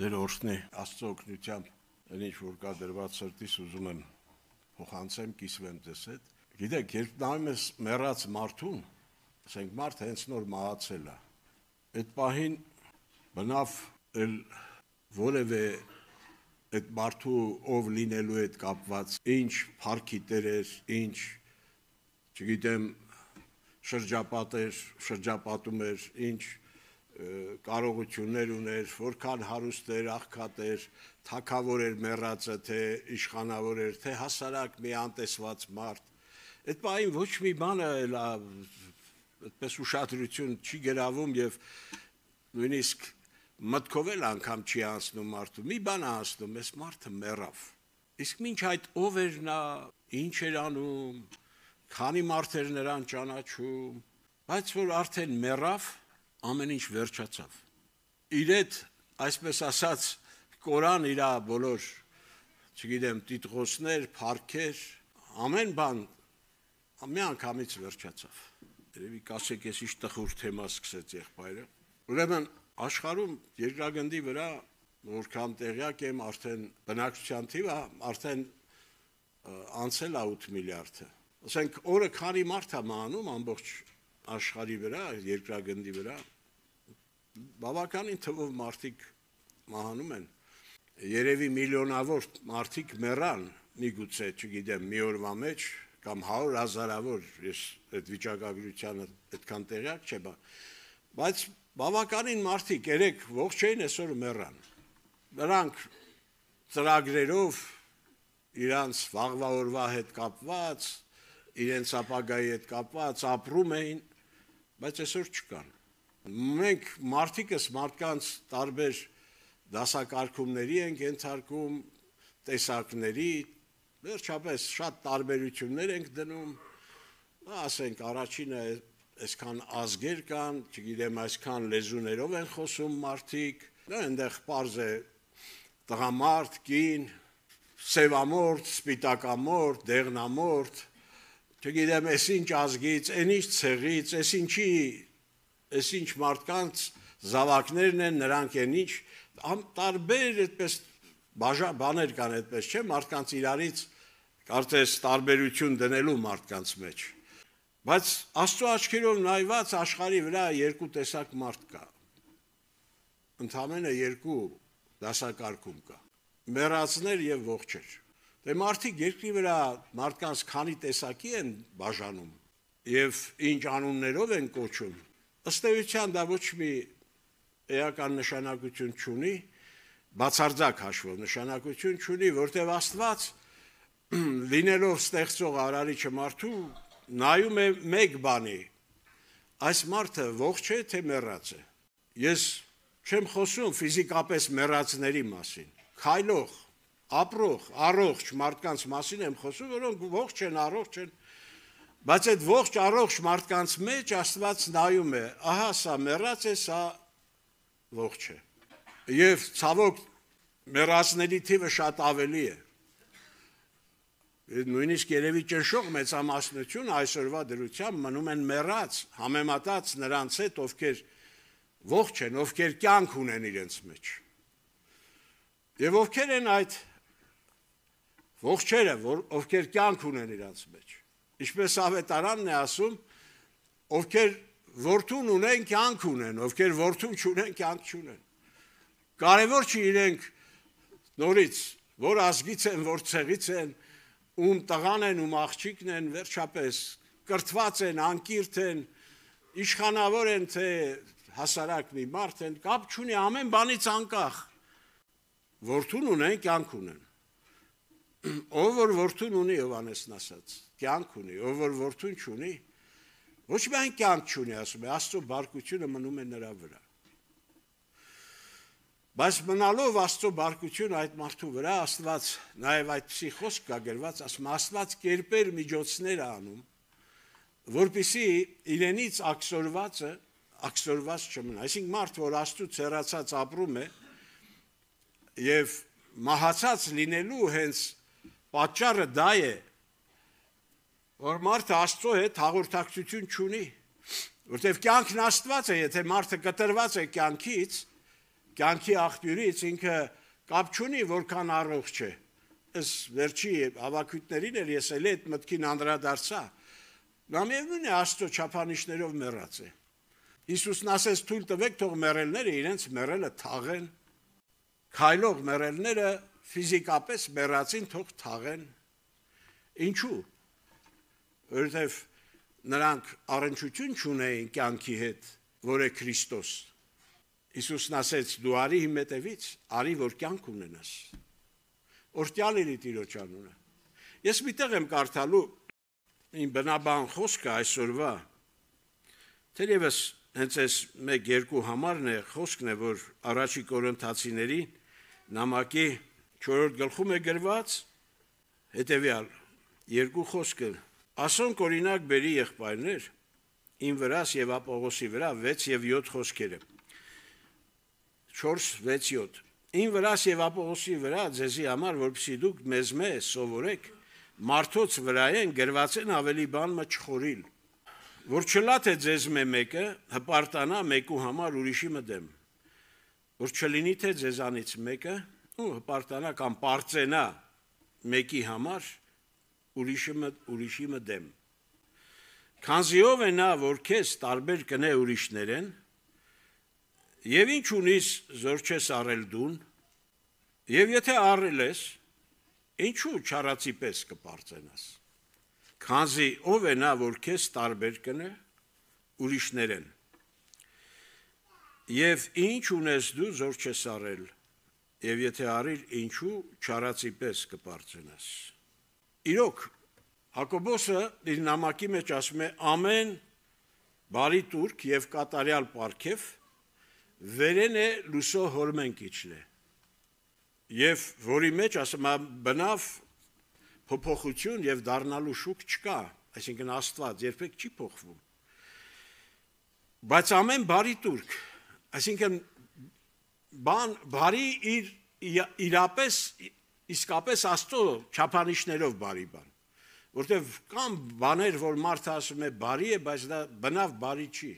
ձեր օրհնի Աստծո օգնությամբ ինչ որ կա դրված սրտիս ուզում եմ փոխանցեմ, կիսվեմ ձեզ հետ։ Գիտեք, երբ նայում ես մեռած մարդուն, ասենք մարդ հենց նոր մահացել է։ Այդ պահին բնավ էլ որևէ այդ մարդու ով լինելու հետ կապված ինչ парքի տերեր, ինչ չգիտեմ շրջապատեր, շրջապատում էր, ինչ կարողություններ ուներ, որքան հարուստ էր, աղքատ էր, թակավոր էր մեռածը, թե իշխանավոր էր, թե հասարակ մի անտեսված մարդ։ Այդ բային ոչ մի բանը այդպես ուշադրություն չի գրավում եւ նույնիսկ մտքով էլ անգամ չի անցնում մարդու։ Մի բան անցնում, այս մարդը մեռավ։ Իսկ ինչ այդ ով էր նա, ինչ էր անում, քանի մարդ էր նրան ճանաչում, բայց որ արդեն մեռավ, ամեն ինչ վերջացավ։ Իր այդ, այսպես ասած, Կորան իր բոլոր, չգիտեմ, տիտղոսներ, փառքեր, ամեն բան մի անգամից վերջացավ։ Երևի կասեք, ես ինչ տխուր թեմա սկսեց եղբայրը։ Ուրեմն աշխարհում երկրագնդի վրա որքան տեղյակ եմ արդեն բնակչության թիվը արդեն անցել է 8 միլիարդը։ Ասենք օրը քանի մարդ է մահանում ամբողջ աշխարի վրա, երկրագնդի վրա բավականին թվով մարդիկ մահանում են։ Երևի միլիոնավոր մարդիկ մեռան, միգուցե, չգիտեմ, մի օրվա մեջ կամ 100 հազարավոր, ես այդ վիճակագրությանը այդքան տեղյակ չեմ, բայց բավականին մարդիկ երեք ողջային այսօր մեռան։ Նրանք ծրագրերով իրանց վաղվա օրվա հետ կապված, իրենց ապագայի հետ կապված ապրում էին բայց այսօր չկան։ Մենք մարդիկս մարդկանց տարբեր դասակարգումների ենք ենթարկում, տեսակների, վերջապես շատ տարբերություններ ենք դնում։ Ասենք առաջինը այսքան ազգեր կան, չգիտեմ, այսքան լեզուներով են խոսում մարդիկ։ Դա այնտեղ པարզ է տղամարդ, կին, սևամորտ, սպիտակամորտ, դեղնամորտ, չգիտեմ, ես ինչ ազգից, այն ինչ ցեղից, ես ինչի, ես ինչ մարդկանց զավակներն են, նրանք են ինչ, տարբեր այդպես բաներ կան այդպես, չէ, մարդկանց իրարից կարծես տարբերություն դնելու մարդկանց մեջ։ Բայց Աստծո աչքերով նայված աշխարի վրա երկու տեսակ մարդ կա։ Ընդամենը երկու դասակարգում կա։ Մեռածներ եւ ողջեր։ Դե մարդիկ երկրի վրա մարդկանց քանի տեսակի են բաժանում եւ ինչ անուններով են կոչում։ Ըստ էության դա ոչ մի էական նշանակություն չունի, բացարձակ հաշվով նշանակություն չունի, որտեղ Աստված լինելով ստեղծող արարիչը մարդու նայում է մեկ բանի, այս մարդը ողջ է թե մեռած է ես չեմ խոսում ֆիզիկապես մեռածների մասին քայլող ապրող, առողջ մարդկանց մասին եմ խոսում, որոնք ողջ են, առողջ են։ Բայց այդ ողջ առողջ մարդկանց մեջ Աստված նայում է, ահա սա մեռած է, սա ողջ է։ Եվ ցավոք մեռածների թիվը շատ ավելի է։ Նույնիսկ երևի ճնշող մեծամասնություն այսօրվա դրությամբ մնում են մեռած, համեմատած նրանց հետ, ովքեր ողջ են, ովքեր կյանք ունեն իրենց մեջ։ Եվ ովքեր են այդ ողջերը, որ ովքեր կյանք ունեն իրաց մեջ։ Ինչպես ավետարանն է ասում, ովքեր որդուն ունեն, կյանք ունեն, ովքեր որդուն չունեն, կյանք չունեն։ Կարևոր չի իրենք նորից որ ազգից են, որ ցեղից են, ում տղան են, ում աղջիկն են, վերջապես կրթված են, անկիրթ են, իշխանավոր են թե հասարակ մի մարդ են, կապ չունի ամեն բանից անկախ։ Որդուն ունեն, կյանք ունեն ով որ որդուն ունի Հովանեսն ասած, կյանք ունի, ով որ որդուն չունի, ոչ մի այն կյանք չունի, ասում է, Աստծո բարկությունը մնում է նրա վրա։ Բայց մնալով Աստծո բարկություն այդ մարդու վրա, Աստված նաև այդպիսի խոսք կա գրված, ասում Աստված կերպեր միջոցներ անում, որպիսի իրենից աքսորվածը աքսորված չմնա։ Այսինքն մարդ, որ Աստծո ցերացած ապրում է եւ մահացած լինելու հենց Պատճառը դա է, որ մարդը Աստծո հետ հաղորդակցություն չունի, որտեվ կյանքն Աստված է, եթե մարդը կտրված է կյանքից, կյանքի աղբյուրից ինքը կապ չունի, որքան առողջ է։ Իս վերջի հավաքույտներին էլ ես էլ այդ մտքին անդրադարձա։ Նա միևնույն է Աստծո չափանիշներով մեռած է։ Հիսուսն ասեց՝ թույլ տվեք թող մեռելները իրենց մեռելը թաղեն։ Քայլող մեռելները ֆիզիկապես մեռածին թող թաղեն։ Ինչու։ Որովհետև նրանք առնչություն չունեին կյանքի հետ, որը Քրիստոս։ Հիսուսն ասեց՝ դու արի իմ հետևից, արի որ կյանք ունենաս։ Օրտյալ էլի Տիրոջ անունը։ Ես միտեղ եմ կարդալու իմ բնաբան խոսքը այսօրվա։ Թերևս հենց այս 1-2 համարն է խոսքն է, որ առաջի կորընթացիների նամակի 1 4-րդ գլխում է գրված հետեւյալ երկու խոսքը. Ասոնք օրինակ բերի եղբայրներ ին վրաս եւ Ապողոսի վրա 6 եւ 7 խոսքերը 4 6 7 ին վրաս եւ Ապողոսի վրա ձեզի համար որպեսի դուք մեզ մեզ սովորեք մարդոց վրա են գրված են ավելի բան մը չխորիլ որ չլաթե ձեզ մե մեկը հպարտանա մեկու համար ուրիշի մդեմ որ չլինի թե ձեզանից մեկը ու հպարտանա կամ պարծենա մեկի համար ուրիշի մտ ուրիշի մտ դեմ։ Քանզիով է նա, որ քեզ տարբեր կնե ուրիշներեն, եւ ինչ ունիս զոր չես առել դուն, եւ եթե առել ես, ինչու չարացի պես կպարծենաս։ Քանզի ով է նա, որ քեզ տարբեր կնե ուրիշներեն։ Եվ ինչ ունես դու զոր չես առել, Եվ եթե արիր, ինչու չարացի պես կպարծենաս։ Իրոք Հակոբոսը իր նամակի մեջ ասում է ամեն բարի турք եւ կատարյալ պարքև վերեն է լուսո հորմենքիչն է։ Եվ որի մեջ ասում է բնավ փոփոխություն եւ դառնալու շուք չկա, այսինքն Աստված երբեք չի փոխվում։ Բայց ամեն բարի турք, այսինքն բան բարի իր իրապես իսկապես աստծո չափանիշներով բարի բան որտեվ կան բաներ որ մարդը ասում է բարի է բայց դա բնավ բարի չի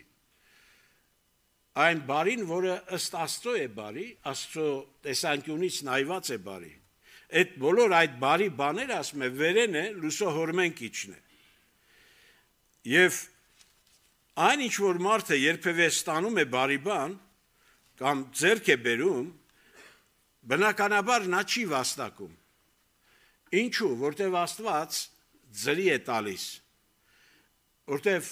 այն բարին որը ըստ աստծո է բարի աստծո տեսանկյունից նայված է բարի այդ բոլոր այդ բարի բաները ասում է վերեն է լուսո հորմենքիչն է եւ այն ինչ որ մարդը երբևէ ստանում է բարի բան կամ ձերք է բերում, բնականաբար նա չի վաստակում։ Ինչու, որտեվ Աստված ձրի է տալիս։ Որտեվ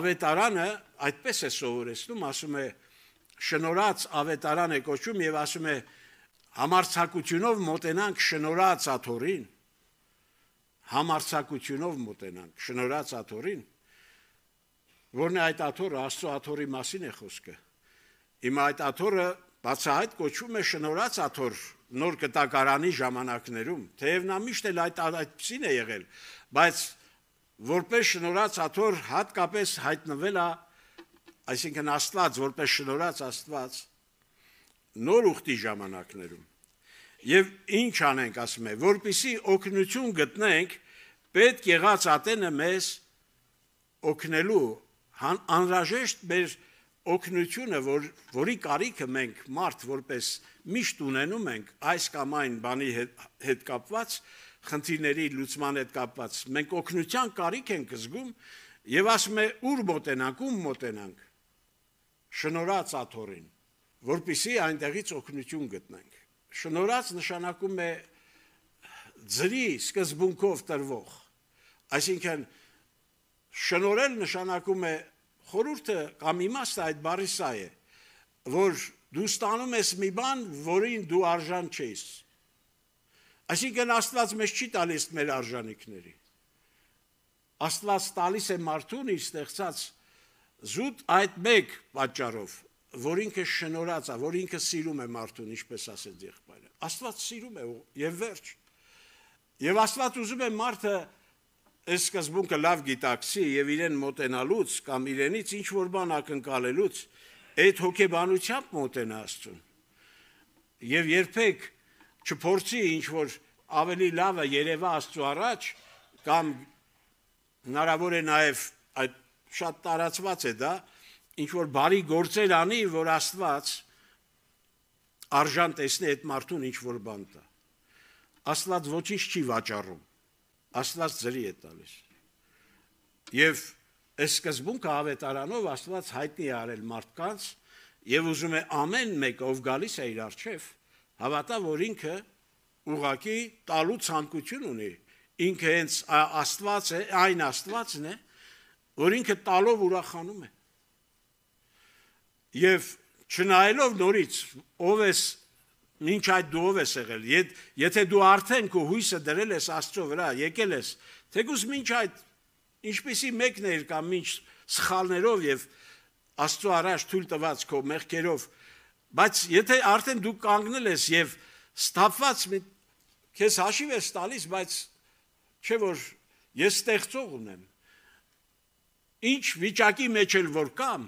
ավետարանը այդպես է սովորեցնում, ասում է շնորհած ավետարան է կոչում եւ ասում է համարցակությունով մոտենանք շնորհած աթորին համարցակությունով մոտենանք շնորհած աթորին որն է այդ աթորը աստծո աթորի մասին է խոսքը Հիմա այդ աթորը բացահայտ կոչվում է շնորհած աթոր նոր կտակարանի ժամանակներում, թեև նա միշտ էլ այդ այդպեսին է եղել, բայց որպես շնորհած աթոր հատկապես հայտնվել է, այսինքն Աստված, որպես շնորհած Աստված նոր ուխտի ժամանակներում։ Եվ ինչ անենք, ասում է, որpիսի օգնություն գտնենք, պետք եղած ատենը մեզ օգնելու անհրաժեշտ մեր հան, օգնությունը, որ որի կարիքը մենք մարդ որպես միշտ ունենում ենք այս կամ այն բանի հետ, հետ կապված, խնդիրների լուծման հետ կապված, մենք օգնության կարիք ենք զգում եւ ասում է ուր մոտենանք, ում մոտենանք։ Շնորհած աթորին, որpիսի այնտեղից օգնություն գտնենք։ Շնորհած նշանակում է ծրի սկզբունքով տրվող։ Այսինքն շնորհել նշանակում է խորուրդը կամ իմաստը այդ բարի սա է, որ դու ստանում ես մի բան, որին դու արժան չես։ Այսինքն Աստված մեզ չի տալիս մեր արժանինքների։ Աստված տալիս է մարդուն իր ստեղծած զուտ այդ մեկ պատճառով, որ ինքը շնորհած է, որ ինքը սիրում է մարդուն, ինչպես ասեց եղբայրը։ Աստված սիրում է եւ վերջ։ Եվ Աստված ուզում է մարդը այս սկզբունքը լավ գիտակցի եւ իրեն մոտենալուց կամ իրենից ինչ որ բան ակնկալելուց այդ հոգեբանությամբ մոտենա Աստծուն։ Եվ երբեք չփորձի ինչ որ ավելի լավը երևա Աստծո առաջ կամ հնարավոր է նաեւ այդ շատ տարածված է դա ինչ որ բարի գործեր անի որ Աստված արժան տեսնի այդ մարդուն ինչ որ բան տա։ Աստված ոչինչ չի վաճառում Աստված ծրի է տալիս։ Եվ այս սկզբունքը ավետարանով Աստված հայտնի է արել մարդկանց եւ ուզում է ամեն մեկ ով գալիս է իր արչեվ հավատա որ ինքը ուղակի տալու ցանկություն ունի ինքը հենց Աստված է այն Աստվածն է որ ինքը տալով ուրախանում է եւ չնայելով նորից ով էս ինչ այդ դուով ես եղել։ Եդ, Եթե դու արդեն քո հույսը դրել ես Աստծո վրա, եկել ես, թեկուզ ոչ այդ ինչպիսի մեկն էր կամ ինչ սխալներով եւ Աստծո առաջ թույլ տված քո մեղքերով, բայց եթե արդեն դու կանգնել ես եւ ստապված մի քեզ հաշիվ ես տալիս, բայց չէ որ ես ստեղծող ունեմ։ Ինչ վիճակի մեջ էլ որ կամ,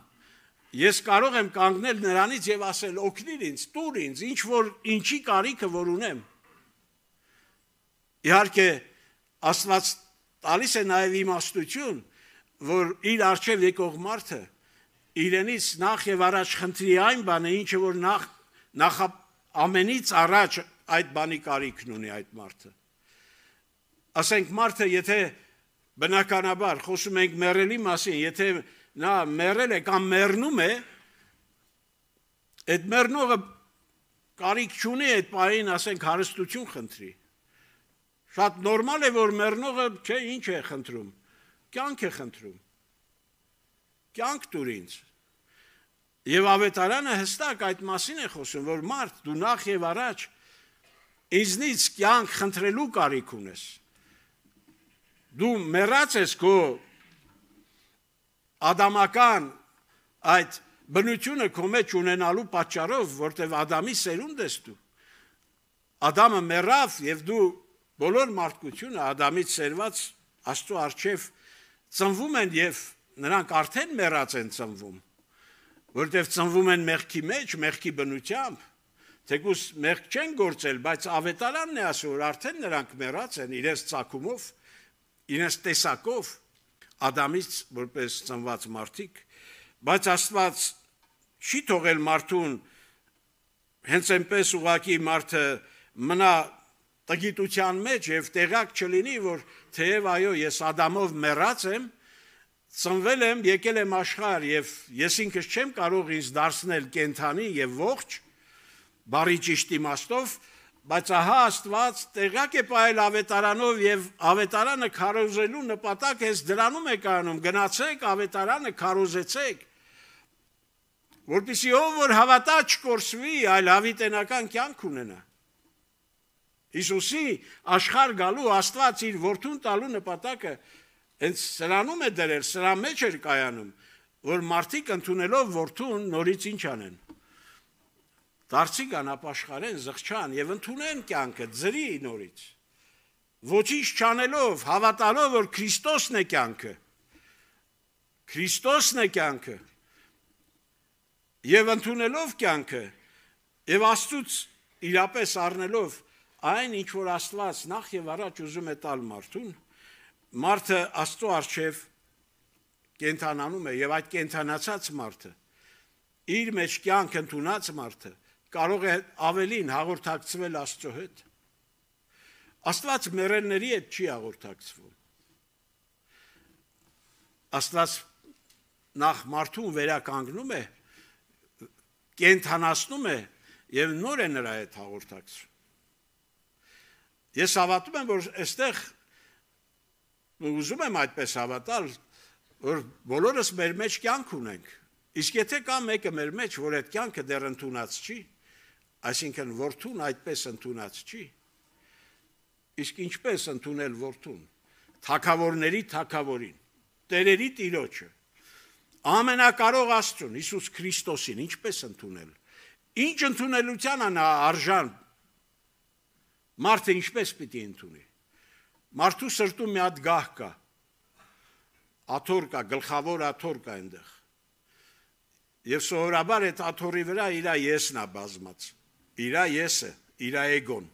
ես կարող եմ կանգնել նրանից եւ ասել օգնիր ինձ, տուր ինձ, ինչ որ ինչի կարիքը որ ունեմ։ Իհարկե Աստված տալիս է նաեւ իմաստություն, որ իր արժև եկող մարդը իրենից նախ եւ առաջ խնդրի այն բանը, ինչը որ նախ նախ ամենից առաջ այդ բանի կարիքն ունի այդ մարդը։ Ասենք մարդը, եթե բնականաբար խոսում ենք մեռելի մասին, եթե նա մեռել է կամ մեռնում է, այդ մեռնողը կարիք չունի այդ պահին, ասենք, հարստություն խնդրի։ Շատ նորմալ է, որ մեռնողը չէ ինչ է խնդրում, կյանք է խնդրում։ Կյանք դուր ինձ։ Եվ ավետարանը հստակ այդ մասին է խոսում, որ մարդ դու նախ եւ առաջ ինձնից կյանք խնդրելու կարիք ունես։ Դու մեռած ես քո ադամական այդ բնությունը քո մեջ ունենալու պատճառով, որտեվ Ադամի սերունդ ես դու։ Ադամը մեռավ եւ դու բոլոր մարդկությունը Ադամից սերված Աստծո արչեվ ծնվում են եւ նրանք արդեն մեռած են ծնվում, որտեվ ծնվում են մեղքի մեջ, մեղքի բնությամբ։ Թեկուս մեղք չեն գործել, բայց ավետարանն է ասում, որ արդեն նրանք մեռած են իրենց ցակումով, իրենց տեսակով Ադամից որպես ծնված մարդիկ, բայց Աստված չի թողել մարդուն հենց այնպես ուղակի մարդը մնա տգիտության մեջ եւ տեղակ չլինի, որ թեև այո, ես Ադամով մեռած եմ, ծնվել եմ, եկել եմ աշխարհ եւ ես ինքս չեմ կարող ինձ դարձնել կենթանի եւ ողջ բարի ճիշտ իմաստով, Բայց ահա Աստված տեղակ է պահել ավետարանով եւ ավետարանը քարոզելու նպատակ էս դրանում է կանում գնացեք ավետարանը քարոզեցեք որպեսի ով որ հավատա չկորսվի այլ հավիտենական կյանք ունենա Հիսուսի աշխարհ գալու Աստված իր որդուն տալու նպատակը հենց սրանում է դրել սրա մեջ էր կայանում որ մարդիկ ընդունելով որդուն նորից ինչ անեն դարձիկան ապաշխարեն, զղջան եւ ընդունեն կյանքը ծրի նորից։ Ոչինչ չանելով, հավատալով, որ Քրիստոսն է կյանքը։ Քրիստոսն է կյանքը։ Եվ ընդունելով կյանքը եւ Աստծուց իրապես առնելով այն ինչ որ Աստված նախ եւ առաջ ուզում է տալ մարդուն, մարդը Աստծո արչեւ կենթանանում է եւ այդ կենթանացած մարդը իր մեջ կյանք ընդունած մարդը կարող է ավելին հաղորդակցվել Աստծո հետ։ Աստված մերենների հետ չի հաղորդակցվում։ Աստված նախ մարդուն վերականգնում է, կենթանացնում է եւ նոր է նրա հետ հաղորդակցում։ Ես հավատում եմ, որ այստեղ ուզում եմ այդպես հավատալ, որ բոլորս մեր մեջ կյանք ունենք։ Իսկ եթե կա մեկը մեր մեջ, որ այդ կյանքը դեռ ընդունած չի, Այսինքն որդուն այդպես ընդունած չի։ Իսկ ինչպես ընդունել որդուն։ Թակավորների թակավորին, տերերի տիրոջը, ամենակարող Աստծուն, Հիսուս Քրիստոսին ինչպես ընդունել։ Ինչ ընդունելության է նա արժան։ Մարդը ինչպես պիտի ընդունի։ Մարդու սրտում մի հատ գահ կա։ Աթոռ կա, գլխավոր աթոռ կա այնտեղ։ Եվ սովորաբար այդ աթոռի վրա իր եսն է բազմած իրա եսը, իրա էգոն։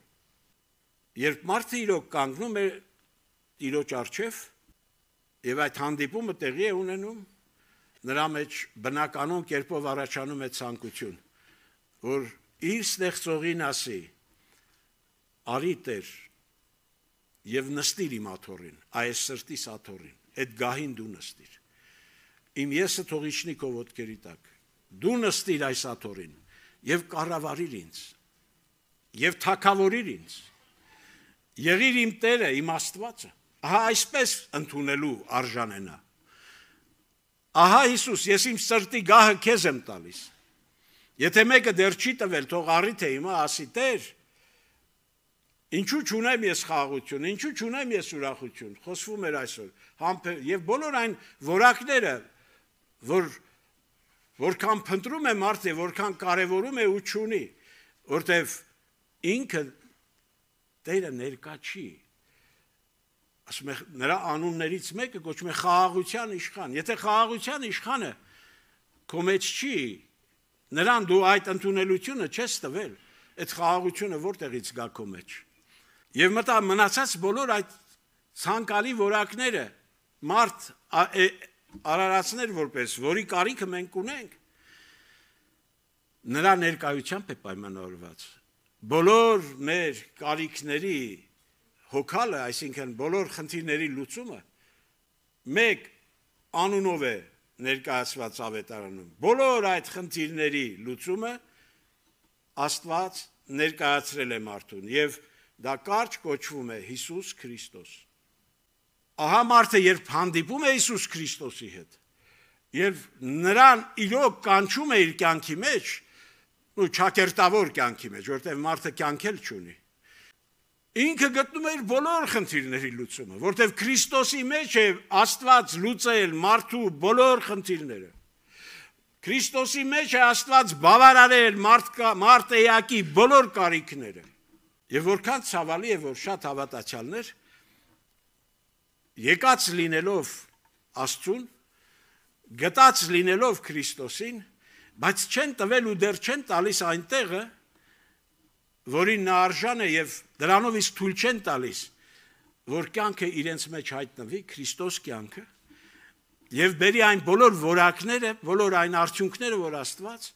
Երբ մարդը իրոք կանգնում է իրոջ արչև եւ այդ հանդիպումը տեղի է ունենում, նրա մեջ բնականոն կերպով առաջանում է ցանկություն, որ իր ստեղծողին ասի. Արի Տեր եւ նստիր իմ աթորին, այս սրտիս աթորին, այդ գահին դու նստիր։ Իմ եսը թողիչնի քո ոտքերի տակ։ Դու նստիր այս աթորին եւ կառավարիր ինձ եւ թակավորիր ինձ եղիր իմ Տերը, իմ Աստվածը։ Ահա այսպես ընդունելու արժանենա։ Ահա Հիսուս, ես իմ սրտի գահը քեզ եմ տալիս։ Եթե մեկը դեռ չի տվել, թող առի թե հիմա ասի Տեր, ինչու չունեմ ես խաղաղություն, ինչու չունեմ ես ուրախություն։ Խոսվում էր այսօր։ Համբեր եւ բոլոր այն որակները, որ Որքան փնտրում է մարդը, որքան կարևորում է ու ճունի, որտեվ ինքը Տերը ներկա չի։ Ասում է նրա անուններից մեկը կոչվում է խաղաղության իշխան։ Եթե խաղաղության իշխանը քո մեջ չի, նրան դու այդ ընդունելությունը չես տվել, այդ խաղաղությունը որտեղից գա քո մեջ։ Եվ մտա մնացած բոլոր այդ ցանկալի որակները մարդ Արարածներ որպես, որի կարիքը մենք ունենք, նրա ներկայությամբ է պայմանավորված։ Բոլոր մեր կարիքների հոգալը, այսինքն բոլոր խնդիրների լուծումը մեկ անունով է ներկայացված ավետարանում։ Բոլոր այդ խնդիրների լուծումը Աստված ներկայացրել է մարդուն եւ դա կարճ կոչվում է Հիսուս Քրիստոս ահա մարդը երբ հանդիպում է Հիսուս Քրիստոսի հետ, երբ նրան իրոք կանչում է իր կյանքի մեջ, ու ճակերտավոր կյանքի մեջ, որտեղ մարդը կյանքել չունի, ինքը գտնում է իր բոլոր խնդիրների լուծումը, որտեղ Քրիստոսի մեջ է Աստված լուծել մարդու բոլոր խնդիրները։ Քրիստոսի մեջ է Աստված բավարարել մարդկա մարդեյակի բոլոր կարիքները։ Եվ որքան ցավալի է, որ շատ հավատացյալներ եկած լինելով Աստծուն, գտած լինելով Քրիստոսին, բայց չեն տվել ու դեռ չեն տալիս այնտեղը, որին նա արժան է եւ դրանով իսկ թույլ չեն տալիս, որ կյանքը իրենց մեջ հայտնվի, Քրիստոս կյանքը, եւ բերի այն բոլոր որակները, բոլոր այն արդյունքները, որ Աստված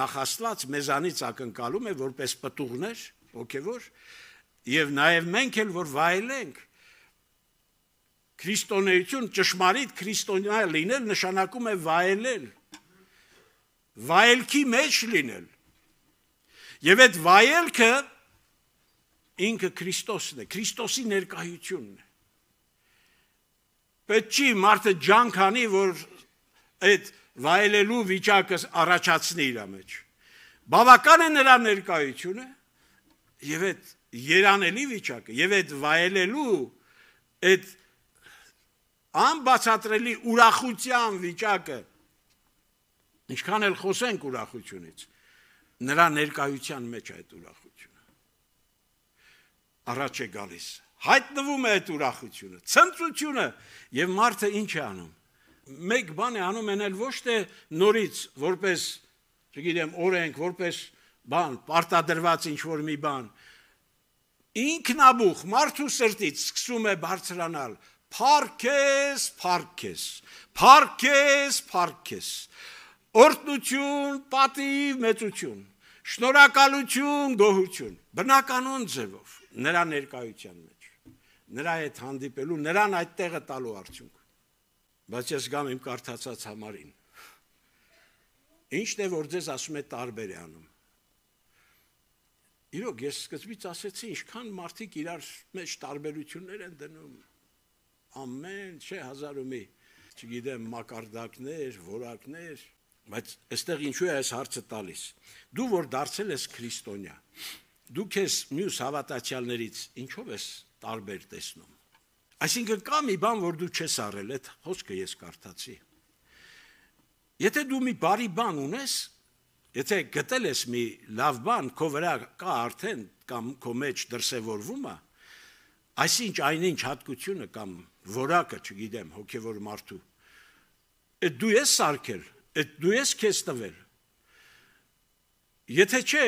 նախ Աստված մեզանից ակնկալում է որպես պտուղներ, հոգեոր, եւ նաեւ մենք էլ որ վայելենք Քրիստոնեություն ճշմարիտ քրիստոնյա լինել նշանակում է վայելել։ Վայելքի մեջ լինել։ Եվ այդ վայելքը ինքը Քրիստոսն է, Քրիստոսի ներկայությունն է։ Պետք չի մարդը ջանքանի, որ այդ վայելելու վիճակը առաջացնի իր մեջ։ Բավական է նրա ներկայությունը եւ այդ երանելի վիճակը եւ այդ վայելելու այդ անբացատրելի ուրախության վիճակը ինչքան էլ խոսենք ուրախությունից նրա ներկայության մեջ է այդ ուրախությունը առաջ է գալիս հայտնվում է այդ ուրախությունը ցնծությունը եւ մարդը ինչ է անում մեկ բան է անում ենել ոչ թե նորից որպես չգիտեմ օրենք որպես բան պարտադրված ինչ որ մի բան ինքնաբուխ մարդու սրտից սկսում է բարձրանալ Փարքես, փարքես, փարքես, փարքես։ Օրտնություն, պատիվ, մեծություն, շնորհակալություն, գոհություն։ Բնականոն ձևով նրա ներկայության մեջ, նրա հետ հանդիպելու, նրան այդ տեղը տալու արդյունք։ Բայց ես գամ իմ կարդացած համարին։ Ինչն է որ ձեզ ասում է տարբեր է անում։ Իրոք ես սկզբից ասեցի, ինչքան մարդիկ իրար մեջ տարբերություններ են դնում ամեն չէ հազար ու մի, չգիտեմ, մակարդակներ, որակներ, բայց այստեղ ինչու է այս հարցը տալիս։ Դու որ դարձել ես քրիստոնյա, դու քեզ մյուս հավատացյալներից ինչով ես տարբեր տեսնում։ Այսինքն կա մի բան, որ դու չես արել, այդ խոսքը ես կարդացի։ Եթե դու մի բարի բան ունես, եթե գտել ես մի լավ բան, քո վրա կա արդեն կամ քո մեջ դրսևորվում է, այսինչ այնինչ հատկությունը կամ որակը, չգիտեմ, հոգևոր մարդու։ Այդ դու ես սարքել, այդ դու ես քեզ տվել։ Եթե չէ,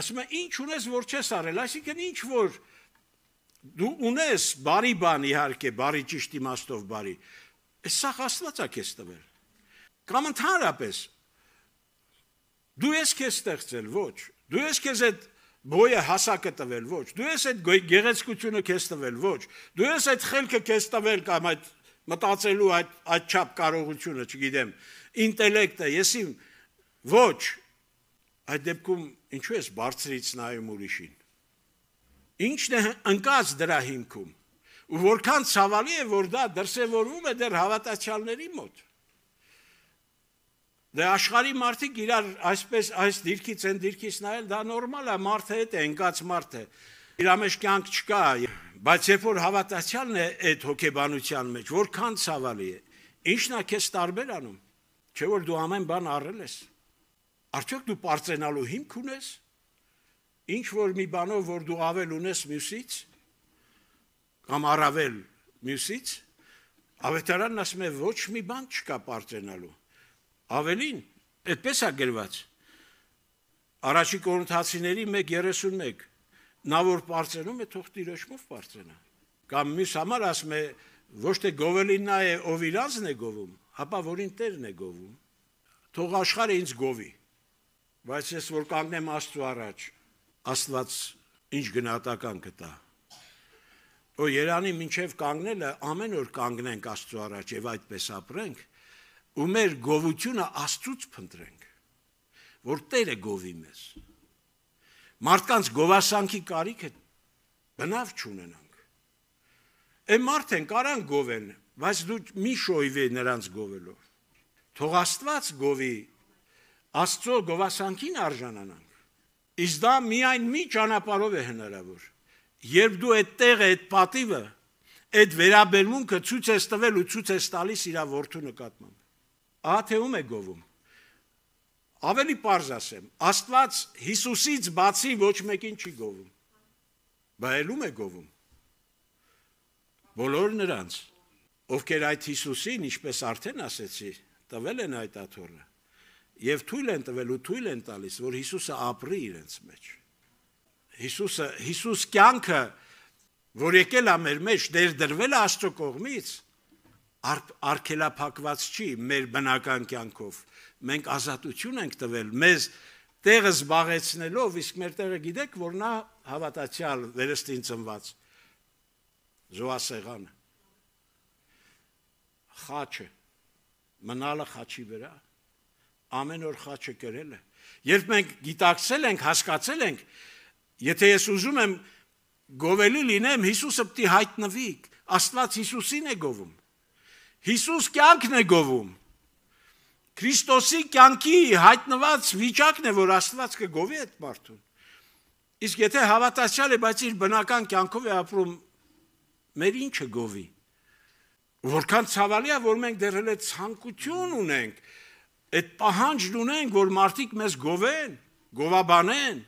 ասում եմ, ինչ ունես, որ չես արել, այսինքն ինչ որ դու ունես բարի բան իհարկե, բարի ճիշտ իմաստով բարի։ Այս սա Աստված է քեզ տվել։ Կամ ընդհանրապես դու ես քեզ ստեղծել, ոչ։ Դու ես քեզ այդ Գոյը հասակը տվել ոչ։ Դու ես այդ գեղեցկությունը քեզ տվել ոչ։ Դու ես այդ խելքը քեզ տվել կամ այդ մտածելու այդ այդ չափ կարողությունը, չգիտեմ, ինտելեկտը, ես իմ ոչ։ Այդ դեպքում ինչու ես բարձրից նայում ուրիշին։ Ինչն է ընկած դրա հիմքում։ Ու որքան ցավալի է, որ դա դրսևորվում է դեռ հավատացյալների մոտ։ Դե աշխարհի մարդիկ իրար այսպես այս դիրքից այն դիրքից նայել դա նորմալ է, մարդը հետ է, ընկած մարդ է։ Իր ամեջ կյանք չկա, բայց երբ որ հավատացյալն է այդ հոգեբանության մեջ, որքան ցավալի է։ Ինչն է քեզ տարբեր անում։ Չէ որ դու ամեն բան առել ես։ Արդյոք դու པարծենալու հիմք ունես։ Ինչ որ մի բանով որ դու ավել ունես մյուսից կամ առավել մյուսից, ավետարանն ասում է ոչ մի բան չկա པարծենալու Ավելին, այդպես է գրված։ Արաջի Կորինթացիների 1:31 նա որ բարձրանում է թող տիրոջով բարձրանա։ Կամ մյուս համար ասում է ոչ թե գովելին նա է ով իրանցն է գովում, ապա որին Տերն է գովում։ Թող աշխարհը ինձ գովի։ Բայց ես որ կանգնեմ Աստծո առաջ, Աստված ինչ գնահատական կտա։ Ու Երանի մինչև կանգնելը ամեն օր կանգնենք Աստծո առաջ եւ այդպես ապրենք, ու մեր գովությունը Աստծուց փնտրենք, որ Տերը գովի մեզ։ Մարդկանց գովասանքի կարիքը բնավ չունենանք։ Այն մարդեն կարան գովեն, բայց դու մի շոյվի նրանց գովելով։ Թող Աստված գովի Աստծո գովասանքին արժանանանք։ Իսկ դա միայն մի ճանապարհով է հնարավոր։ Երբ դու այդ տեղը, այդ պատիվը, այդ վերաբերմունքը ցույց ես տվել ու ցույց ես տալիս իր ворթու նկատմամբ։ Ահա թե ում է գովում։ Ավելի པարզ ասեմ, Աստված Հիսուսից բացի ոչ մեկին չի գովում։ Բայելում է գովում։ Բոլոր նրանց, ովքեր այդ Հիսուսին, ինչպես արդեն ասեցի, տվել են այդ աթոռը եւ թույլ են տվել ու թույլ են տալիս, որ Հիսուսը ապրի իրենց մեջ։ Հիսուսը Հիսուս կյանքը, որ եկել է մեր մեջ, դեր դրվել է Աստծո կողմից, արգելափակված չի մեր բնական կյանքով։ Մենք ազատություն ենք տվել մեզ տեղը զբաղեցնելով, իսկ մեր տեղը գիտեք, որ նա հավատացյալ վերստին ծնված զոհասեղանը։ Խաչը մնալը խաչի վրա ամեն օր խաչը կրելը։ Երբ մենք գիտակցել ենք, հասկացել ենք, եթե ես ուզում եմ գովելի լինեմ, Հիսուսը պիտի հայտնվի։ Աստված Հիսուսին է գովում։ Հիսուս կյանքն է գովում։ Քրիստոսի կյանքի հայտնված վիճակն է, որ Աստված կգովի այդ մարդուն։ Իսկ եթե հավատացյալ է, բայց իր բնական կյանքով է ապրում, մեր ինչը գովի։ Որքան ցավալի է, որ մենք դեռ հենց ցանկություն ունենք, այդ պահանջն ունենք, որ մարդիկ մեզ գովեն, գովաբանեն։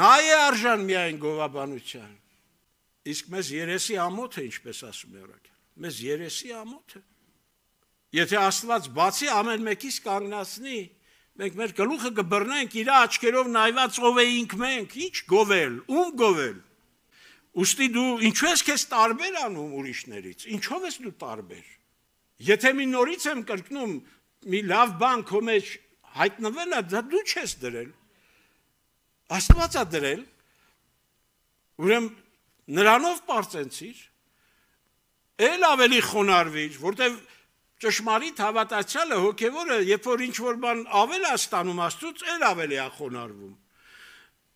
Նա է արժան միայն գովաբանության։ Իսկ մեզ երեսի ամոթը ինչպես ասում է օրակը մեզ երեսի ամոթը։ Եթե Աստված բացի ամեն մեկից կանգնացնի, մենք մեր գլուխը կբռնենք իր աչքերով նայված ով էինք մենք, ինչ գովել, ում գովել։ Ոստի դու ինչու ես քեզ տարբեր անում ուրիշներից։ Ինչով ես դու տարբեր։ Եթե մի նորից եմ կրկնում, մի լավ բան քո մեջ հայտնվել է, դա դու չես դրել։ Աստվածա դրել։ Ուրեմն նրանով པարծենցիր Էլ ավելի խոնարհվիր, որտեվ ճշմարիտ հավատացյալը հոգևորը, երբ որ ինչ որ բան ավել է ստանում Աստծուց, էլ ավելի է խոնարհվում։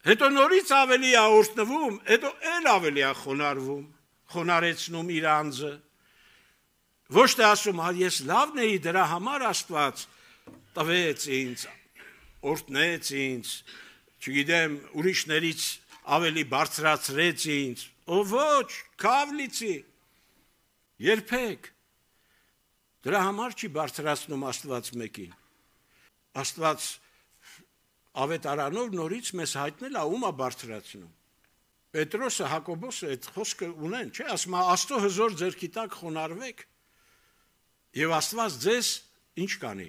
Հետո նորից ավելի է օրտնվում, հետո էլ ավելի է խոնարհվում, խոնարեցնում իր անձը։ Ոչ թե ասում, «Հա ես լավն էի դրա համար Աստված տվեց ինձ, օրտնեց ինձ, չգիտեմ, ուրիշներից ավելի բարձրացրեց ինձ»։ Ո ոչ, կավլիցի Երբեք։ Դրա համար չի բարձրացնում Աստված մեկին։ Աստված ավետարանով նորից մեզ հայտնել է ումա բարձրացնում։ Պետրոսը, Հակոբոսը այդ խոսքը ունեն, չէ՞, ասում է Աստծո հզոր ձերքի տակ խոնարհվեք եւ Աստված ձեզ ինչ կանի։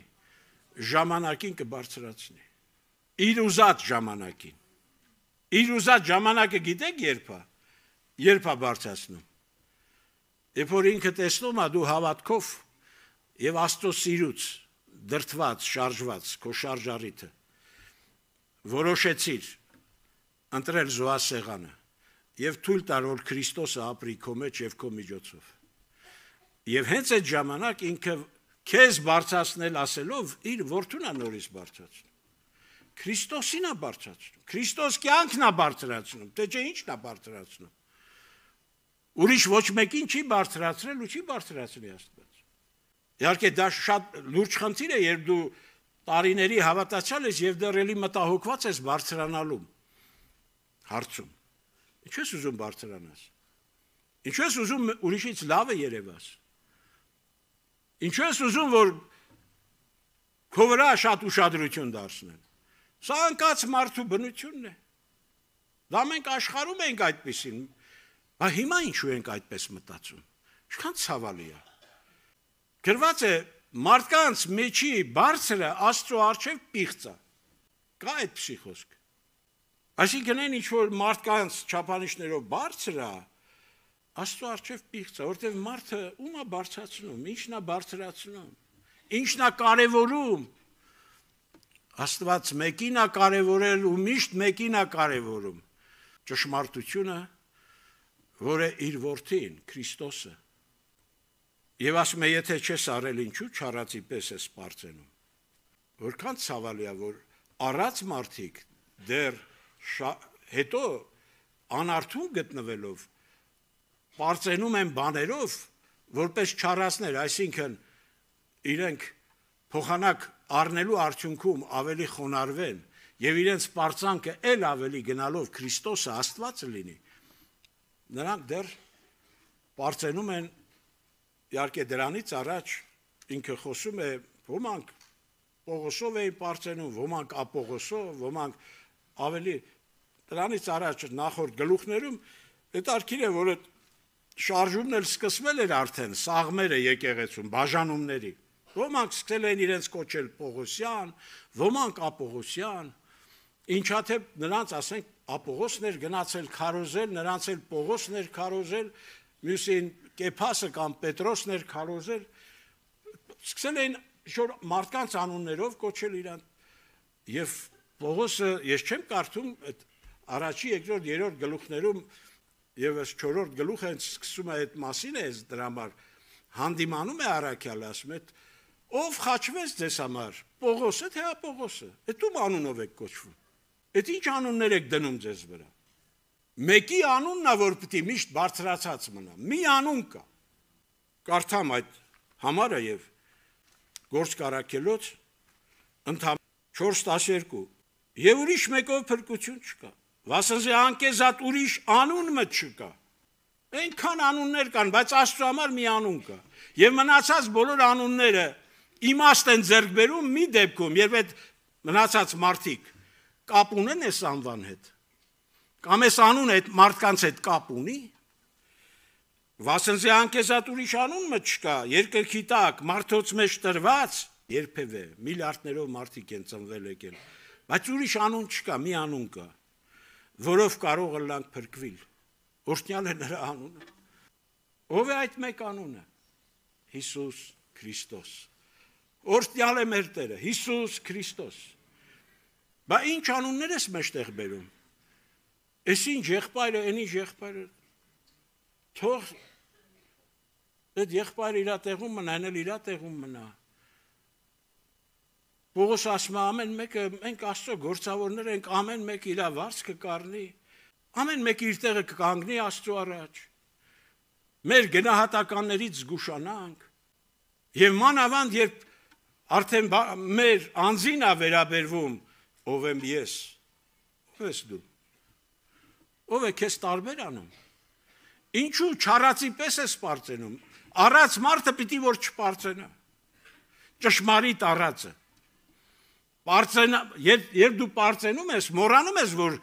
Ժամանակին կբարձրացնի։ Իր ուզած ժամանակին։ Իր ուզած ժամանակը գիտեք երբ է։ Երբ է բարձրացնում։ Երբ որ ինքը տեսնում է դու հավատքով եւ Աստծո սիրուց դրթված, շարժված քո շարժարիթը որոշեցիր ընտրել զոհասեղանը եւ թույլ տալ որ Քրիստոսը ապրի քո մեջ եւ քո միջոցով։ Եվ հենց այդ ժամանակ ինքը քեզ բարձրացնել ասելով իր որդուն է նորից բարձրացնում։ Քրիստոսին է բարձրացնում։ Քրիստոս կյանքն է բարձրացնում, թե չէ ինչն է բարձրացնում։ Ուրիշ ոչ մեկին չի բարձրացրել ու չի բարձրացրել Աստված։ Իհարկե դա շատ լուրջ խնդիր է, երբ դու տարիների հավատացյալ ես եւ դեռ էլի մտահոգված ես բարձրանալու հարցում։ Ինչու ես ուզում բարձրանաս։ Ինչու ես ուզում ուրիշից լավը երևաս։ Ինչու ես ուզում որ քո վրա շատ ուշադրություն դարձնեն։ Սա անկած մարդու բնությունն է։ Դա մենք աշխարում ենք այդպեսին։ Ա հիմա ինչու ենք այդպես մտածում։ Ինչքան ցավալի է։ Գրված է մարդկանց մեջի բարձրը Աստծո արչև պիղծա։ Կա այդ փսիխոսք։ Այսինքն այն ինչ որ մարդկանց չափանիշներով բարձր է, Աստծո արչև պիղծա, որտեղ մարդը ումա բարձրացնում, ինչնա բարձրացնում, ինչնա կարևորում։ Աստված մեկին է կարևորել ու միշտ մեկին է կարևորում։ Ճշմարտությունը որը իր որդին Քրիստոսը եւ ասում է եթե չես արել ինչու չարացի պես ես սпарցնում որքան ցավալիա որ առած մարդիկ դեռ հետո անարթուն գտնվելով պարծենում են բաներով որպես չարացներ այսինքն իրենք փոխանակ առնելու արդյունքում ավելի խոնարհվեն եւ իրենց սпарցանքը ել ավելի գնալով Քրիստոսը Աստվածը լինի նրանք դեռ բարձենում են իհարկե դրանից առաջ ինքը խոսում է ոմանք Պողոսով էին բարձենում, ոմանք Ապողոսով, ոմանք ավելի դրանից առաջ նախորդ գլուխներում այդ արքին է, որը շարժումն էլ սկսվել էր արդեն սաղմերը եկեղեցում բաժանումների ոմանք սկսել են իրենց կոչել Պողոսյան, ոմանք Ապողոսյան, Ինչա թե նրանց ասենք ապողոսներ գնացել քարոզել, նրանց էլ պողոսներ քարոզել, մյուսին կեփասը կամ պետրոսներ քարոզել, սկսել էին շոր մարդկանց անուններով կոչել իրան։ Եվ Պողոսը ես չեմ կարդում այդ առաջի, երկրորդ, երրորդ գլուխներում եւս 4-րդ գլուխը հենց սկսում է այդ մասին է դրա համար հանդիմանում է Արաքյալը, ասում է ով խաչվեց ձեզ համար, Պողոսը թե Ապողոսը։ Այդ ում անունով է կոչվում։ Այդ ի՞նչ անուններ եք դնում ձեզ վրա։ Մեկի անունն է, որ պիտի միշտ բարձրացած մնա։ Մի անուն կա։ Կարդամ այդ համարը եւ գործ կարակելոց ընդհանուր 412 եւ ուրիշ մեկով փրկություն չկա։ Վասնզի անկեզատ ուրիշ անուն մը չկա։ Այնքան անուններ կան, բայց Աստծո համար մի անուն կա։ Եվ մնացած բոլոր անունները իմաստ են ձեռք բերում մի դեպքում, երբ այդ մնացած մարդիկ կապ ունեն այս անվան հետ։ Կամ այս անունը այդ մարդկանց հետ կապ ունի։ Վասնզի անկեսատ ուրիշ անունը չկա, երկրքի տակ մարդոց մեջ տրված երբևէ միլիարդներով մարդիկ են ծնվել եկել, բայց ուրիշ անուն չկա, մի անուն կա, որով կարող լանք փրկվել։ Օրհնյալ է նրա անունը։ Ո՞վ է այդ մեկ անունը։ Հիսուս Քրիստոս։ Օրհնյալ է մեր Տերը, Հիսուս Քրիստոս։ Բա ինչ անուններ ես մեջտեղ բերում։ Էս ինչ եղբայրը, այն ինչ եղբայրը։ Թող այդ եղբայրը իր տեղում մնա, այն էլ իր տեղում մնա։ Պողոս ասում է ամեն մեկը մենք Աստծո գործավորներ ենք, ամեն մեկ իր վարձքը կառնի։ Ամեն մեկ իր տեղը կկանգնի Աստծո առաջ։ Մեր գնահատականներից զգուշանանք։ Եվ մանավանդ երբ արդեն մեր անձին է վերաբերվում ով եմ ես ով ես դու ով է քեզ տարբեր անում ինչու չարացի պես է սпарծենում առած մարդը պիտի որ չպարծենա ճշմարիտ առածը Պարծենա, երբ երբ դու պարծենում ես, մոռանում ես, որ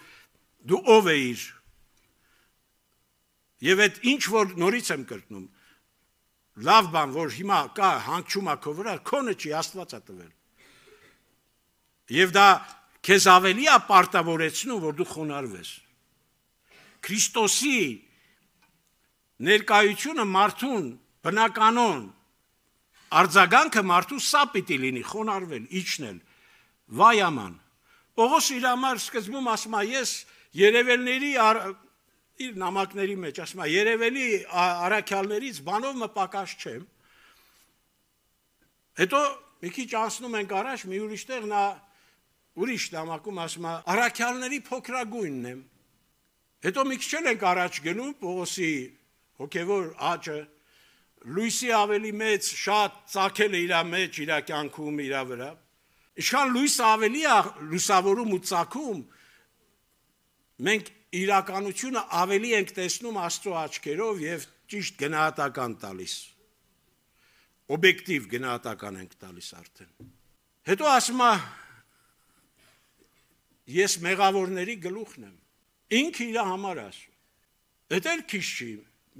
դու ով ես։ Եվ այդ ինչ որ նորից եմ կրկնում։ Լավ բան, որ հիմա կա հանգչումա քո վրա, քոնը չի Աստված է տվել։ Եվ դա քեզ ավելի է պարտավորեցնում, որ դու խոնարհվես։ Քրիստոսի ներկայությունը մարդուն բնականon արձագանքը մարդու սա պիտի լինի խոնարհվել, իջնել։ Վայ աման։ Պողոս իր համար սկզբում ասում է ես երևելների իր նամակների մեջ ասում է երևելի առաքյալներից բանով մպակաշ չեմ։ Հետո մի քիչ անցնում ենք առաջ, մի ուրիշ տեղ նա ուրիշ դամակում ասում է առաքյալների փոքրագույնն եմ։ Հետո մի քիչ ենք առաջ գնում Պողոսի հոգևոր աճը լույսի ավելի մեծ շատ ցակել է իր մեջ, իր կյանքում, իր վրա։ Ինչքան լույս ավելի է լուսավորում ու ցակում, մենք իրականությունը ավելի ենք տեսնում Աստծո աչքերով եւ ճիշտ գնահատական տալիս։ Օբյեկտիվ գնահատական ենք տալիս արդեն։ Հետո ասում է ես մեղավորների գլուխն եմ։ Ինքը իր համար ասում։ Դա էլ քիչ չի։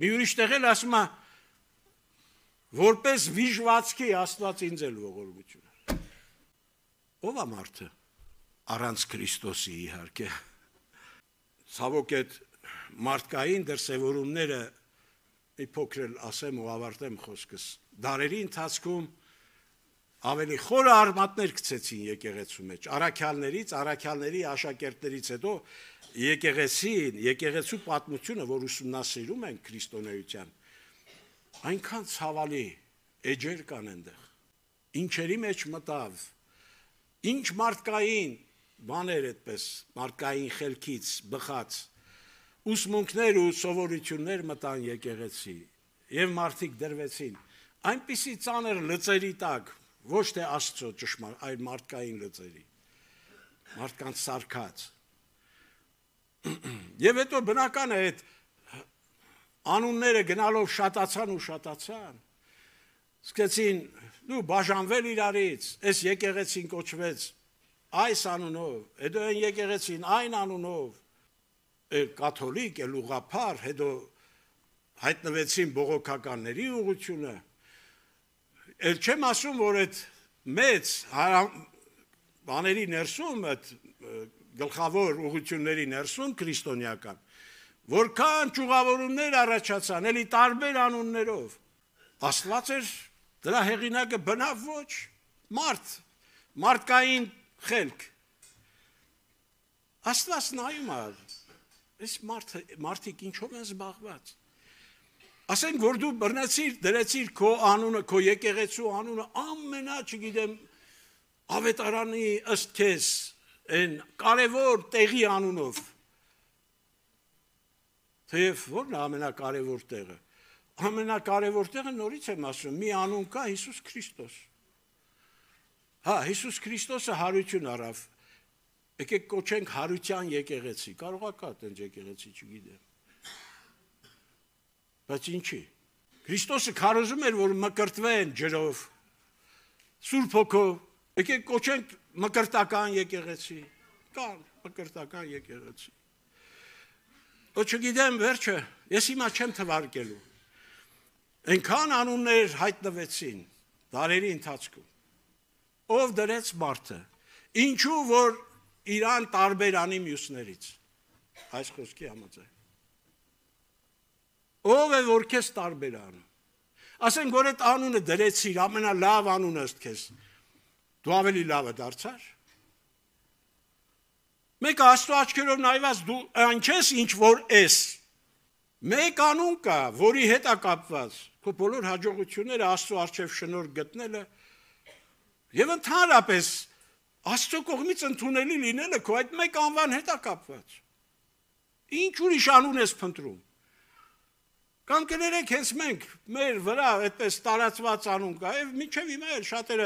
Մի ուրիշ տեղ էլ ասում է որպես վիժվածքի Աստված ինձ էլ ողորմություն։ Ո՞վ է մարդը առանց Քրիստոսի իհարկե։ Ցավոք այդ մարդկային դրսևորումները մի փոքր ասեմ ու ավարտեմ խոսքս։ Դարերի ընթացքում ավելի խորը արմատներ գցեցին եկեղեցու մեջ արաքյալներից արաքյալների աշակերտներից հետո եկեղեցին եկեղեցու պատմությունը որ ուսումնասիրում են քրիստոնեության այնքան ցավալի էջեր կան այնտեղ ինչերի մեջ մտավ ինչ մարդկային բաներ այդպես մարդկային խելքից բխած ուսմունքներ ու սովորություններ մտան եկեղեցի եւ մարդիկ դրվեցին այնպիսի ծանր լծերի տակ ոչ թե աստծո ճշմարտ, այլ մարդկային լծերի, մարդկանց սարկած։ Եվ հետո բնական է այդ անունները գնալով շատացան ու շատացան։ Սկեցին դու բաժանվել իրարից, այս եկեղեցին կոչվեց այս անունով, հետո այն եկեղեցին այն անունով, էլ կաթոլիկ, էլ ուղափար, հետո հայտնվեցին բողոքականների ուղությունը, Էլ չեմ ասում, որ այդ մեծ բաների ներսում, այդ գլխավոր ուղությունների ներսում քրիստոնեական, որքան ճուղավորումներ առաջացան, էլի տարբեր անուններով։ Աստված էր դրա հեղինակը բնավ ոչ, մարդ, մարդկային խելք։ Աստված նայում է, այս մարդը մարդիկ ինչով են զբաղված ասենք որ դու բռնեցիր, դրեցիր քո անունը, քո եկեղեցու անունը ամենա, չգիտեմ, ավետարանի ըստ քեզ այն կարևոր տեղի անունով։ Թեև ո՞րն է ամենակարևոր տեղը։ Ամենակարևոր տեղը նորից եմ ասում, մի անուն կա Հիսուս Քրիստոս։ Հա, Հիսուս Քրիստոսը հարություն առավ։ Եկեք կոչենք հարության եկեղեցի։ Կարողա կա այդպես եկեղեցի, չգիտեմ։ Բայց ինչի։ Քրիստոսը քարոզում էր, որ մկրտվեն ջրով, Սուրբ հոգով։ Եկեք կոչենք մկրտական եկեղեցի։ Կան մկրտական եկեղեցի։ Ոչ չգիտեմ վերջը, ես հիմա չեմ թվարկելու։ Այնքան անուններ հայտնվեցին դարերի ընթացքում։ Ով դրեց մարդը։ Ինչու որ Իրան տարբեր անի մյուսներից։ Այս խոսքի համաձայն։ Ո՞վ է որ քեզ տարբեր անում։ Ասենք որ այդ անունը դրեցիր, ամենալավ անունը ըստ քեզ։ Դու ավելի լավը դարձար։ Մեկը աստու աչքերով նայված դու այն չես ինչ որ ես։ Մեկ անուն կա, որի հետ է կապված քո բոլոր հաջողությունները աստու արչև շնոր գտնելը եւ ընդհանրապես աստու կողմից ընդունելի լինելը քո այդ մեկ անվան հետ է կապված։ Ինչ ուրիշ անուն ես փնտրում։ Կամ կներեք հենց մենք մեր վրա այդպես տարածված անուն կա, եւ մինչեւ հիմա էլ շատերը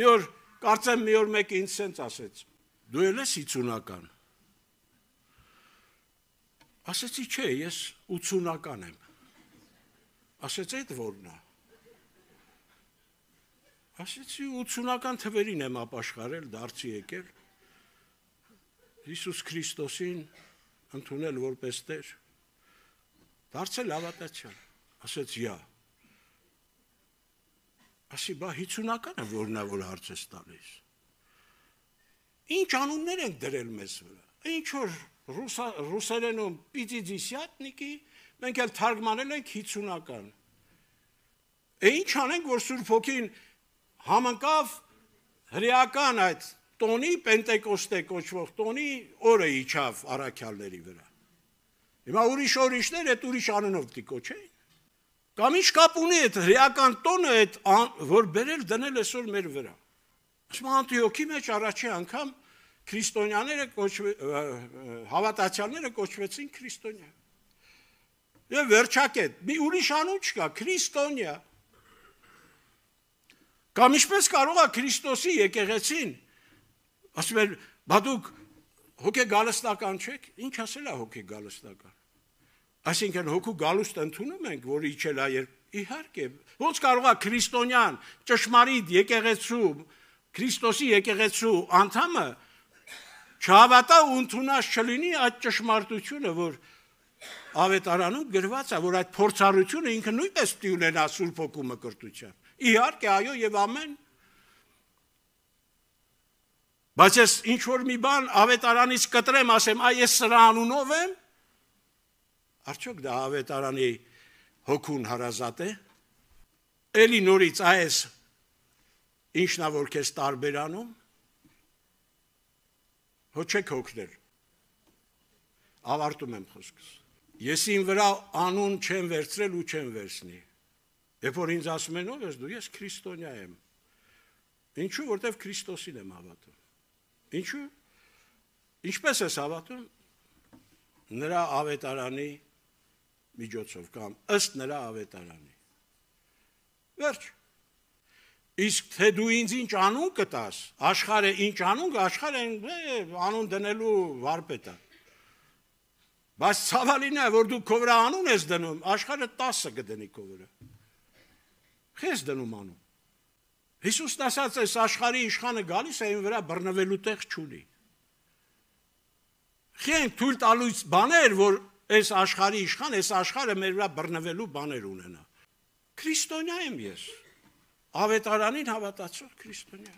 մի օր կարծեմ մի օր մեկը ինձ sense ասեց. դու ել ես 50-ական։ Ասեցի, չէ, ես 80-ական եմ։ Ասեց այդ որն է։ Ասեցի 80-ական թվերին եմ ապաշխարել, դարձի եկել։ Հիսուս Քրիստոսին ընդունել որպես Տեր Դարձել հավատացյալ։ Ասեց՝ «Յա»։ Ասի՝ «Բա 50-ականը որնա որ հարց ես տալիս»։ Ինչ անուններ են դրել մեզ վրա։ Ինչ որ ռուսա ռուսերենում պիծիդիսյատնիկի մենք էլ թարգմանել ենք 50-ական։ Է ինչ անենք որ Սուրբ Հոգին համընկավ հրեական այդ տոնի պենտեկոստե կոչվող տոնի օրը իջավ առաքյալների վրա։ Հիմա ուրիշ օրիշներ այդ ուրիշ անունով պիտի կոչեին։ Կամ ինչ կապ ունի այդ ռեական տոնը այդ որ բերել դնել այսօր մեր վրա։ Ասում Անտիոքի մեջ առաջի անգամ քրիստոնյաները կոչվի հավատացյալները կոչվեցին քրիստոնյա։ Եվ վերջակետ, մի ուրիշ անուն չկա, քրիստոնյա։ Կամ ինչպես կարող է Քրիստոսի եկեղեցին ասում են, բադուկ հոգեգալստական չեք։ Ինչ ասել է հոգեգալստական։ Այսինքն հոգու գալուստ ընդունում ենք, որ իջել է իհարկե։ Ոնց կարող է քրիստոնյան, ճշմարիտ եկեղեցու, Քրիստոսի եկեղեցու անդամը չհավատա ու ընդունած չլինի այդ ճշմարտությունը, որ ավետարանում գրված է, որ այդ փորձառությունը ինքը նույնպես պիտի ունենա Սուրբ Հոգու մկրտության։ Իհարկե, այո եւ ամեն։ Բայց ես ինչ որ մի բան ավետարանից կտրեմ, ասեմ, այ ես սրա անունով եմ, Արդյոք դա ավետարանի հոգուն հարազատ է։ Էլի նորից այս ինչնա որ քեզ տարբերանում հոչեք հոգներ։ Ավարտում եմ խոսքս։ Ես ին վրա անուն չեմ վերցրել ու չեմ վերցնի։ Երբ որ ինձ ասում են ով ես դու, ես քրիստոնյա եմ։ Ինչու՞, որտեվ Քրիստոսին եմ հավատում։ Ինչու՞։ Ինչպես ես հավատում։ Նրա ավետարանի միջոցով կամ ըստ նրա ավետարանի։ Վերջ։ Իսկ թե դու ինձ ինչ անուն կտաս, աշխարհը ինչ անուն, աշխարհը անուն դնելու վարպետը։ Բայց ցավալին է, որ դու քո վրա անուն ես դնում, աշխարհը 10-ը կդնի քո վրա։ Քեզ դնում անուն։ Հիսուսն ասաց, այս աշխարհի իշխանը գալիս է այն վրա բռնվելու տեղ չունի։ Խենք թույլ տալուց բաներ, որ այս աշխարհի իշխան, այս աշխարհը մեր վրա բռնվելու բաներ ունենա։ Քրիստոնյա եմ ես։ Ավետարանին հավատացող քրիստոնյա։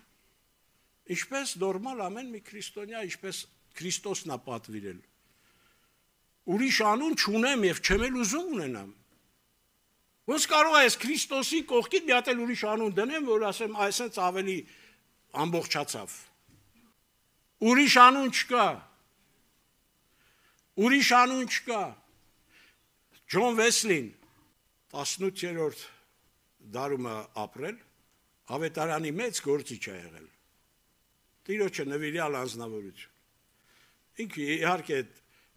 Ինչպես նորմալ ամեն մի քրիստոնյա, ինչպես Քրիստոսն է պատվիրել։ Ուրիշ անուն չունեմ եւ չեմ էլ ուզում ունենամ։ Ոնց կարող է այս Քրիստոսի կողքին մի հատ էլ ուրիշ անուն դնեմ, որ ասեմ այսպես ավելի ամբողջացավ։ Ուրիշ անուն չկա ուրիշ անուն չկա։ Ջոն Վեսլին 18-րդ դարումը ապրել, ավետարանի մեծ գործիչ է եղել։ Տիրոջը նվիրյալ անznավորություն։ Ինքը իհարկե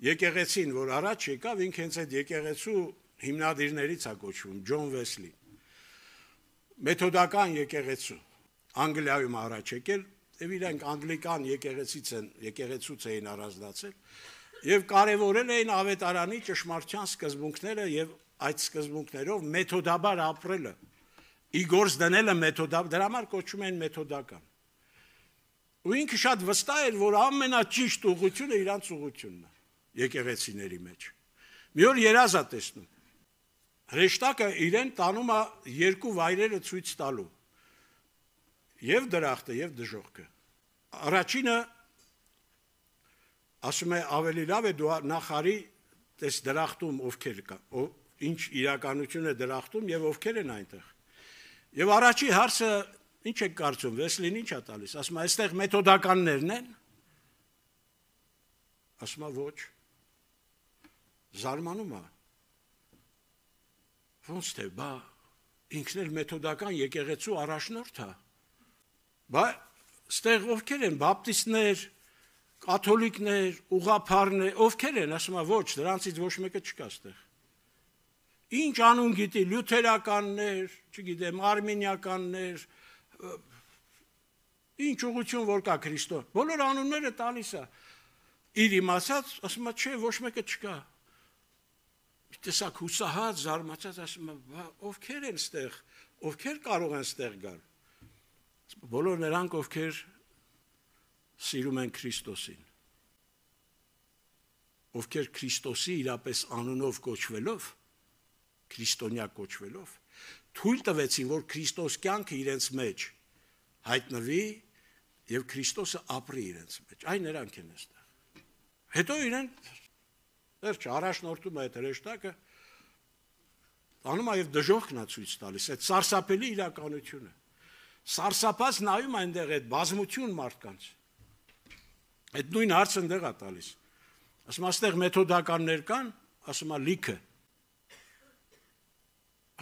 եկեղեցին, որ առաջ եկավ, ինք հենց այդ եկեղեցու հիմնադիրներից է կոչվում Ջոն Վեսլին։ Մեթոդական եկեղեցու Անգլիայում առաջ եկել, եւ իրենք անգլիկան եկեղեցից են, եկեղեցուց էին առանձնացել եւ կարեւորել էին ավետարանի ճշմարտության սկզբունքները եւ այդ սկզբունքներով մեթոդաբար ապրելը։ Իգորս դնելը մեթոդաբ դրա համար կոչում են մեթոդական։ Ու ինքը շատ վստահ էր, որ ամենաճիշտ ուղությունը իրանց ուղությունն է եկեղեցիների մեջ։ Մի օր երազա տեսնում։ Հրեշտակը իրեն տանում է երկու վայրերը ցույց տալու։ Եվ դրախտը, եւ դժողքը։ Առաջինը ասում է ավելի լավ է դու նախարի տես դրախտում ովքեր կա, ով ինչ իրականություն է դրախտում եւ ովքեր են այնտեղ։ Եվ առաջի հարցը ինչ է կարծում, Վեսլին ի՞նչ է տալիս։ Ասում է, այստեղ մեթոդականներն են։ Ասում է ոչ։ Զարմանում է։ Ոնց թե բա ինքն էլ մեթոդական եկեղեցու առաջնորդ է։ Բա ստեղ ովքեր են բապտիստներ, կաթոլիկներ, ուղափառներ, ովքեր են, ասում եմ, ոչ, դրանցից ոչ մեկը չկա այդտեղ։ Ինչ անուն գիտի լյութերականներ, չգիտեմ, արմենիականներ, ինչ ուղություն որ կա Քրիստո։ Բոլոր անունները տալիս է։ Իր իմացած, ասում է, չէ, ոչ մեկը չկա։ Մի տեսակ հուսահատ, զարմացած ասում է, ովքեր են այդտեղ, ովքեր կարող են այդտեղ գալ։ Բոլոր նրանք, ովքեր սիրում են Քրիստոսին։ Ովքեր Քրիստոսի իրապես անունով կոչվելով, քրիստոնյա կոչվելով, թույլ տվեցին, որ Քրիստոս կյանքը իրենց մեջ հայտնվի եւ Քրիստոսը ապրի իրենց մեջ։ Այն նրանք են այստեղ։ Հետո իրեն վերջ առաջնորդում է այդ հրեշտակը անում է եւ դժողքն է ցույց տալիս այդ սարսափելի իրականությունը սարսափած նայում այնտեղ այդ բազմություն մարդկանց Այդ նույն հարցը ընդեղ է տալիս։ Ասում աստեղ մեթոդականներ կան, ասում է լիքը։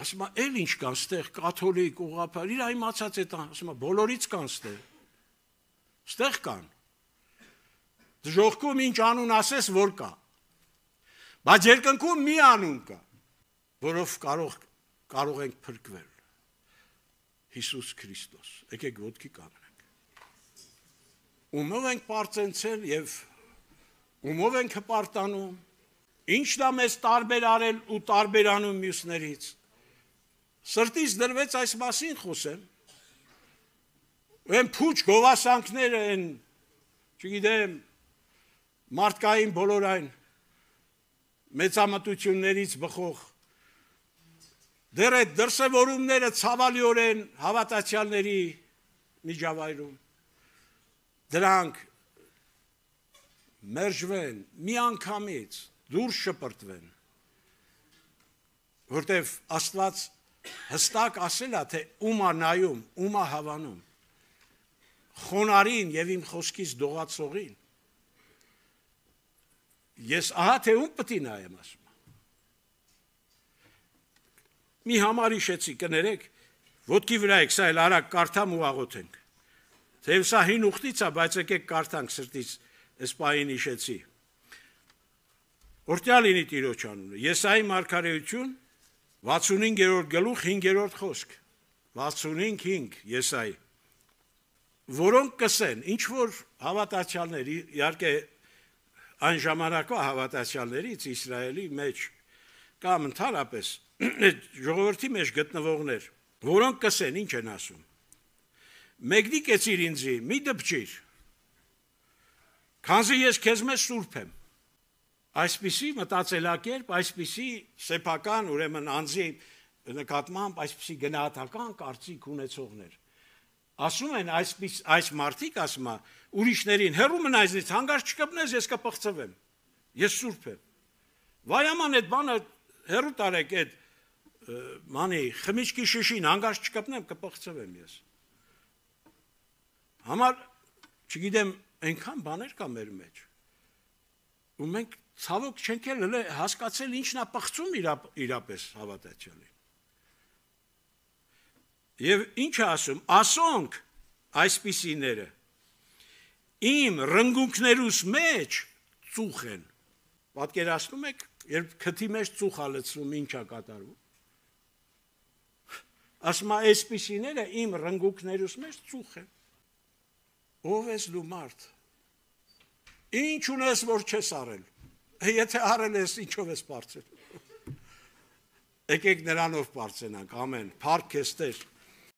Ասում է էլ ինչ կա ստեղ կաթոլիկ, ուղղափառ, իր իմացած է տան, ասում է բոլորից կան ստեղ։ Ստեղ կան։ Դժողքում ինչ անուն ասես, որ կա։ Բայց երկնքում մի անուն կա, որով կարող կարող ենք փրկվել։ Հիսուս Քրիստոս։ Եկեք ոդքի կանը ումով ենք պարծենցել եւ ումով ենք հպարտանում, ինչն է մեզ տարբեր արել ու տարբեր անում մյուսներից։ Սրտից դրվեց այս մասին խոսեմ։ Այն փուչ գովասանքները են, չգիտեմ, մարդկային բոլոր այն մեծամտություններից բխող դեռ այդ դրսևորումները ցավալիորեն հավատացյալների միջավայրում դրանք մերժվեն մի անգամից դուրս շպրտվեն որտեվ աստված հստակ ասել է թե ում է նայում ում է հավանում խոնարին եւ իմ խոսքից դողացողին ես ահա թե ում պետք է նայեմ ասում մի համար հիշեցի կներեք ոտքի վրա եք սա էլ արագ կարդամ ու աղոթենք Թեև սա հին ուխտից է, բայց եկեք կարդանք սրտից այս պահին հիշեցի։ Օրտյա լինի Տիրոջ անունը։ Եսայի մարգարեություն 65-րդ գլուխ 5-րդ խոսք։ 65-5 Եսայի։ Որոնք կսեն, ինչ որ հավատացյալներ, իհարկե այն ժամանակվա հավատացյալներից Իսրայելի մեջ կամ ընդհանրապես ժողովրդի մեջ գտնվողներ, որոնք կսեն, ինչ են ասում մեկնիկ էցիր ինձի, մի դպչիր, կանզի ես կեզ մեզ սուրպ եմ, այսպիսի մտացելակերպ, այսպիսի սեպական, ուրեմն անձի նկատմամբ, այսպիսի գնահատական կարծիք ունեցողներ։ Ասում են այսպես այս մարդիկ ասում է ուրիշներին հերու մնայզնից հանգար չկպնես ես կփղծվեմ։ Ես սուրբ եմ։ Վայաման այդ բանը հերու տարեք այդ մանի խմիչքի շշին հանգար չկպնեմ կփղծվեմ ես։ Համար չգիտեմ, այնքան բաներ կա մեր մեջ։ Ու մենք ցավոք չենք էլ հասկացել ինչն է պղծում իրա, իրապես հավատացյալի։ Եվ ինչ ասում, ասոնք այսպիսիները իմ ռնգունքներուս մեջ ծուխ են։ Պատկերացնում եք, երբ քթի մեջ ծուխ ա լցվում, ինչա կատարվում։ Ասма այսպիսիները իմ ռնգունքներուս մեջ ծուխ են։ Ո՞վ ես դու մարդ։ Ինչ ունես, որ չես արել։ Եթե արել ես, ինչով ես բարձել։ Եկեք նրանով բարձենանք, ամեն, փառք քեզ Տեր։